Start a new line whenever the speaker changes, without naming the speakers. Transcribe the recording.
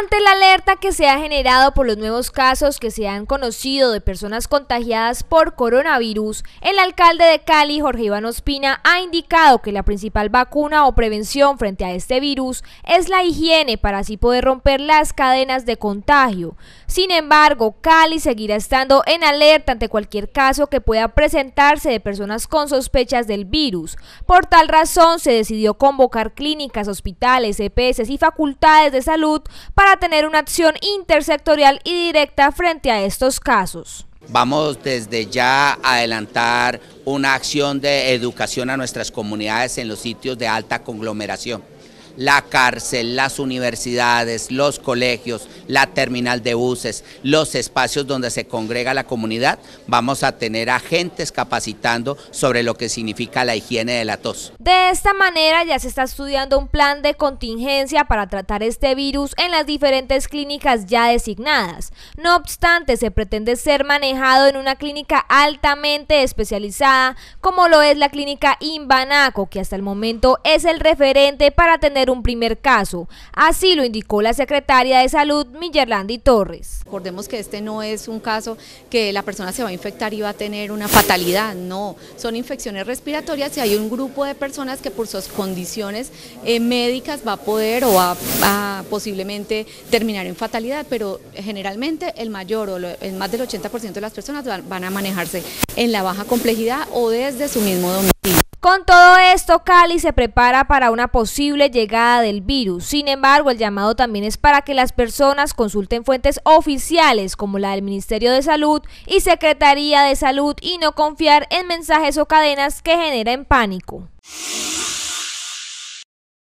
Ante la alerta que se ha generado por los nuevos casos que se han conocido de personas contagiadas por coronavirus, el alcalde de Cali, Jorge Iván Ospina, ha indicado que la principal vacuna o prevención frente a este virus es la higiene para así poder romper las cadenas de contagio. Sin embargo, Cali seguirá estando en alerta ante cualquier caso que pueda presentarse de personas con sospechas del virus. Por tal razón, se decidió convocar clínicas, hospitales, EPS y facultades de salud para para tener una acción intersectorial y directa frente a estos casos.
Vamos desde ya a adelantar una acción de educación a nuestras comunidades en los sitios de alta conglomeración la cárcel, las universidades, los colegios, la terminal de buses, los espacios donde se congrega la comunidad, vamos a tener agentes capacitando sobre lo que significa la higiene de la tos.
De esta manera ya se está estudiando un plan de contingencia para tratar este virus en las diferentes clínicas ya designadas. No obstante, se pretende ser manejado en una clínica altamente especializada como lo es la clínica Imbanaco, que hasta el momento es el referente para atender un primer caso. Así lo indicó la secretaria de Salud, Millerlandi Torres. Recordemos que este no es un caso que
la persona se va a infectar y va a tener una fatalidad, no. Son infecciones respiratorias y hay un grupo de personas que por sus condiciones eh, médicas va a poder o va a posiblemente terminar en fatalidad, pero generalmente el mayor o el más del 80% de las personas
van a manejarse en la baja complejidad o desde su mismo domicilio. Con todo esto, Cali se prepara para una posible llegada del virus. Sin embargo, el llamado también es para que las personas consulten fuentes oficiales como la del Ministerio de Salud y Secretaría de Salud y no confiar en mensajes o cadenas que generen pánico.